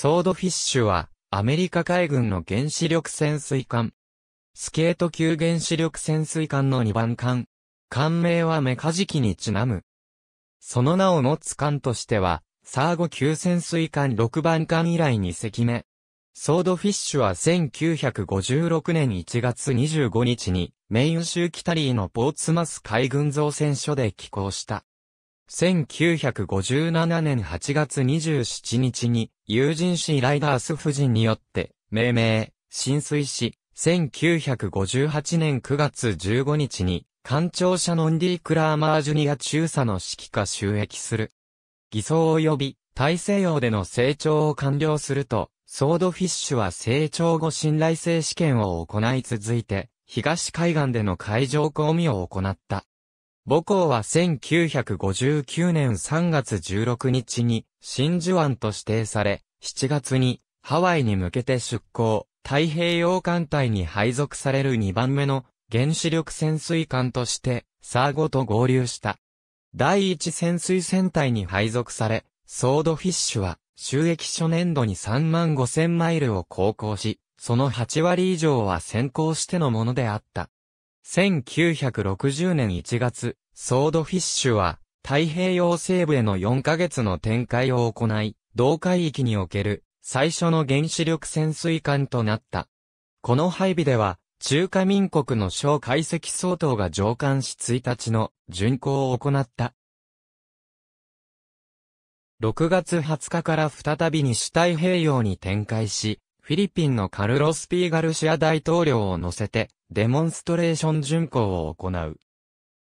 ソードフィッシュは、アメリカ海軍の原子力潜水艦。スケート級原子力潜水艦の2番艦。艦名はメカジキにちなむ。その名を持つ艦としては、サーゴ級潜水艦6番艦以来2隻目。ソードフィッシュは1956年1月25日にメイン州キタリーのポーツマス海軍造船所で寄港した。1957年8月27日に、友人誌ライダース夫人によって、命名、浸水し、1958年9月15日に、艦長者ノンディ・クラーマージュニア中佐の指揮下収益する。偽装及び、大西洋での成長を完了すると、ソードフィッシュは成長後信頼性試験を行い続いて、東海岸での海上公務を行った。母校は1959年3月16日に真珠湾と指定され、7月にハワイに向けて出港、太平洋艦隊に配属される2番目の原子力潜水艦としてサーゴと合流した。第一潜水船隊に配属され、ソードフィッシュは収益初年度に3万5千マイルを航行し、その8割以上は先行してのものであった。1960年1月、ソードフィッシュは、太平洋西部への4ヶ月の展開を行い、同海域における最初の原子力潜水艦となった。この配備では、中華民国の小解析総統が上官し1日の巡航を行った。6月20日から再び西太平洋に展開し、フィリピンのカルロス・ピー・ガルシア大統領を乗せて、デモンストレーション巡行を行う。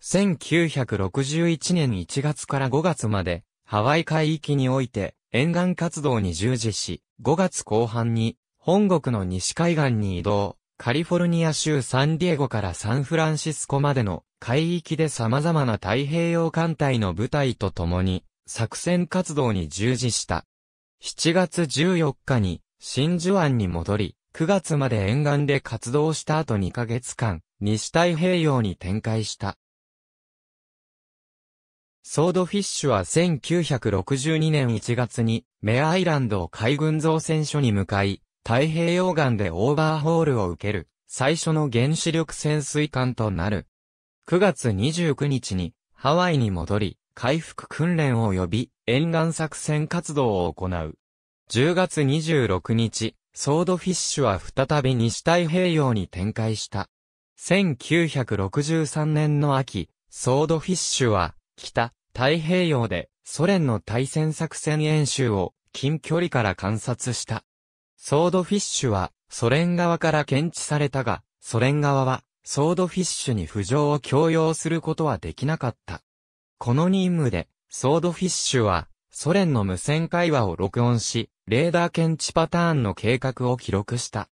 1961年1月から5月まで、ハワイ海域において、沿岸活動に従事し、5月後半に、本国の西海岸に移動、カリフォルニア州サンディエゴからサンフランシスコまでの海域で様々な太平洋艦隊の部隊と共に、作戦活動に従事した。7月14日に、真珠湾に戻り、9月まで沿岸で活動した後2ヶ月間、西太平洋に展開した。ソードフィッシュは1962年1月に、メアイランド海軍造船所に向かい、太平洋岸でオーバーホールを受ける、最初の原子力潜水艦となる。9月29日に、ハワイに戻り、回復訓練及び、沿岸作戦活動を行う。10月26日、ソードフィッシュは再び西太平洋に展開した。1963年の秋、ソードフィッシュは、北、太平洋で、ソ連の対戦作戦演習を、近距離から観察した。ソードフィッシュは、ソ連側から検知されたが、ソ連側は、ソードフィッシュに浮上を強要することはできなかった。この任務で、ソードフィッシュは、ソ連の無線会話を録音し、レーダー検知パターンの計画を記録した。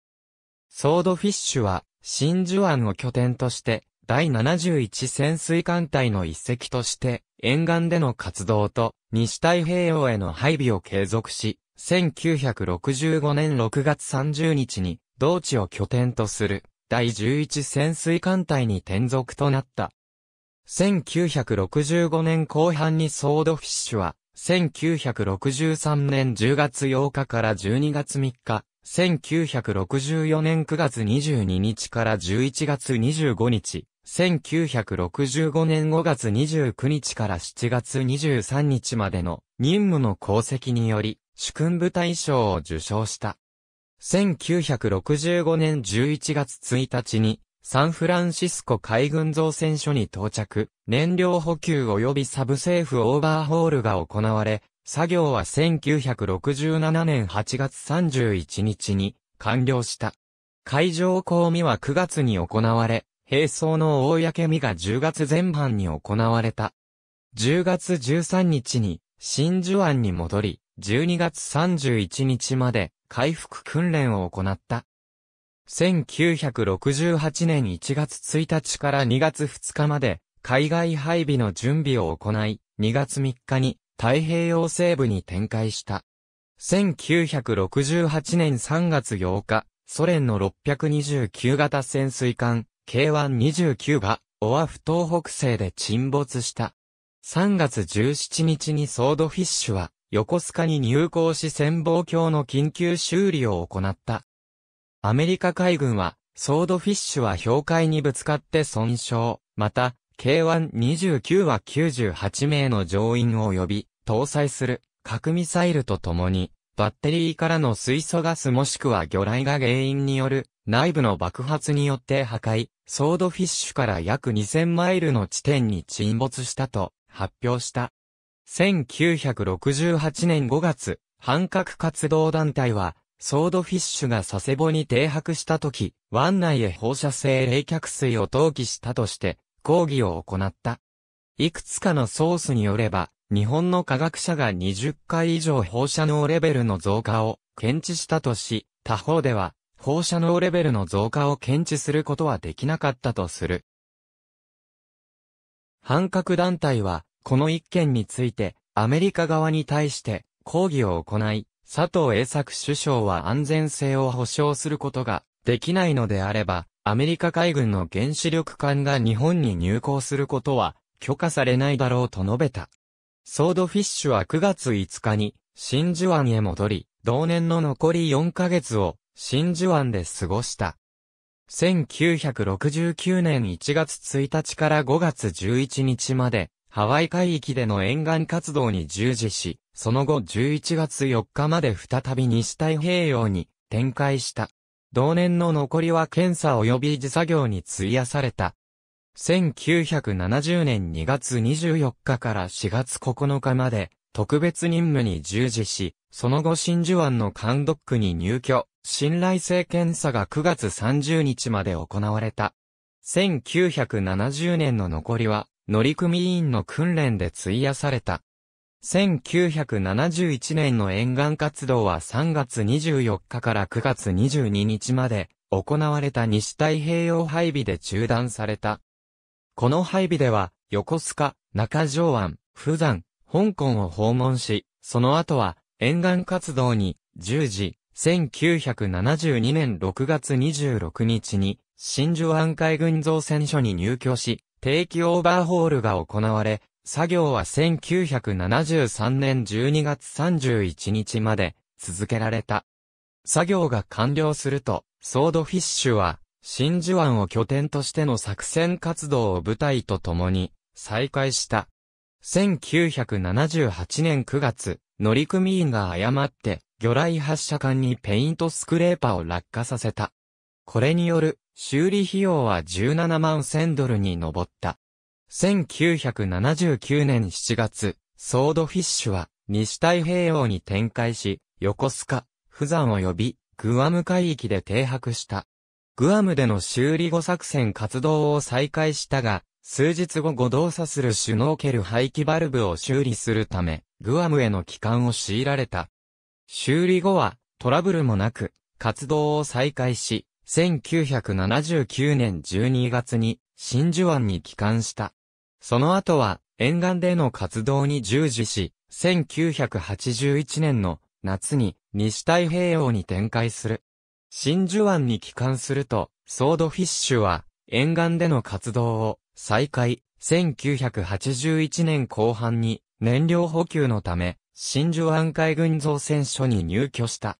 ソードフィッシュは、真珠湾を拠点として、第71潜水艦隊の一隻として、沿岸での活動と、西太平洋への配備を継続し、1965年6月30日に、同地を拠点とする、第11潜水艦隊に転属となった。1965年後半にソードフィッシュは、1963年10月8日から12月3日、1964年9月22日から11月25日、1965年5月29日から7月23日までの任務の功績により、主君部隊賞を受賞した。1965年11月1日に、サンフランシスコ海軍造船所に到着、燃料補給及びサブセーフオーバーホールが行われ、作業は1967年8月31日に完了した。海上公見は9月に行われ、並走の大け見が10月前半に行われた。10月13日に真珠湾に戻り、12月31日まで回復訓練を行った。1968年1月1日から2月2日まで、海外配備の準備を行い、2月3日に太平洋西部に展開した。1968年3月8日、ソ連の629型潜水艦 K129 がオアフ東北西で沈没した。3月17日にソードフィッシュは横須賀に入港し潜望鏡の緊急修理を行った。アメリカ海軍は、ソードフィッシュは氷海にぶつかって損傷、また、K129 は98名の乗員を呼び、搭載する核ミサイルと共に、バッテリーからの水素ガスもしくは魚雷が原因による内部の爆発によって破壊、ソードフィッシュから約2000マイルの地点に沈没したと発表した。1968年5月、反核活動団体はソードフィッシュが佐世保に停泊した時、湾内へ放射性冷却水を投棄したとして、抗議を行った。いくつかのソースによれば、日本の科学者が20回以上放射能レベルの増加を検知したとし、他方では、放射能レベルの増加を検知することはできなかったとする。反核団体は、この一件について、アメリカ側に対して、抗議を行い、佐藤栄作首相は安全性を保障することができないのであれば、アメリカ海軍の原子力艦が日本に入港することは許可されないだろうと述べた。ソードフィッシュは9月5日に真珠湾へ戻り、同年の残り4ヶ月を真珠湾で過ごした。1969年1月1日から5月11日までハワイ海域での沿岸活動に従事し、その後11月4日まで再び西太平洋に展開した。同年の残りは検査及び自作業に費やされた。1970年2月24日から4月9日まで特別任務に従事し、その後真珠湾の監督区に入居、信頼性検査が9月30日まで行われた。1970年の残りは乗組員の訓練で費やされた。1971年の沿岸活動は3月24日から9月22日まで行われた西太平洋配備で中断された。この配備では横須賀、中条湾、普段、香港を訪問し、その後は沿岸活動に10時、1972年6月26日に真珠湾海軍造船所に入居し、定期オーバーホールが行われ、作業は1973年12月31日まで続けられた。作業が完了すると、ソードフィッシュは、真珠湾を拠点としての作戦活動を舞台と共に再開した。1978年9月、乗組員が誤って魚雷発射管にペイントスクレーパーを落下させた。これによる修理費用は17万1000ドルに上った。1979年7月、ソードフィッシュは西太平洋に展開し、横須賀、富山及びグアム海域で停泊した。グアムでの修理後作戦活動を再開したが、数日後誤動作するシュノーケル排気バルブを修理するため、グアムへの帰還を強いられた。修理後はトラブルもなく、活動を再開し、1979年12月に真珠湾に帰還した。その後は沿岸での活動に従事し、1981年の夏に西太平洋に展開する。真珠湾に帰還すると、ソードフィッシュは沿岸での活動を再開、1981年後半に燃料補給のため、真珠湾海軍造船所に入居した。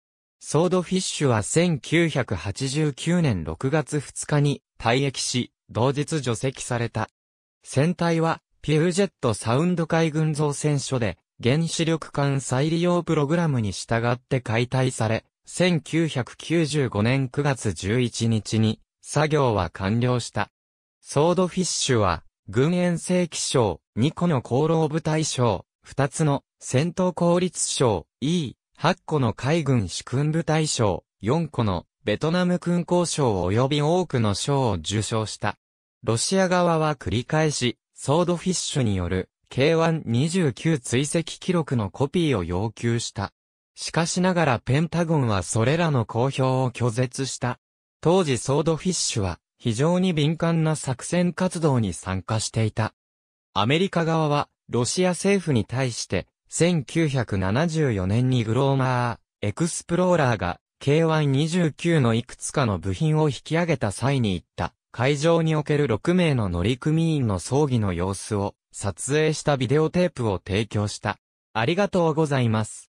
ソードフィッシュは1989年6月2日に退役し、同日除籍された。船体は、ピュージェットサウンド海軍造船所で、原子力艦再利用プログラムに従って解体され、1995年9月11日に作業は完了した。ソードフィッシュは、軍遠征機賞、2個の功労部隊賞、2つの戦闘効率賞、E、8個の海軍主君部隊賞、4個のベトナム勲功賞及び多くの賞を受賞した。ロシア側は繰り返し、ソードフィッシュによる K129 追跡記録のコピーを要求した。しかしながらペンタゴンはそれらの公表を拒絶した。当時ソードフィッシュは非常に敏感な作戦活動に参加していた。アメリカ側はロシア政府に対して1974年にグローマー、エクスプローラーが K129 のいくつかの部品を引き上げた際に行った会場における6名の乗組員の葬儀の様子を撮影したビデオテープを提供した。ありがとうございます。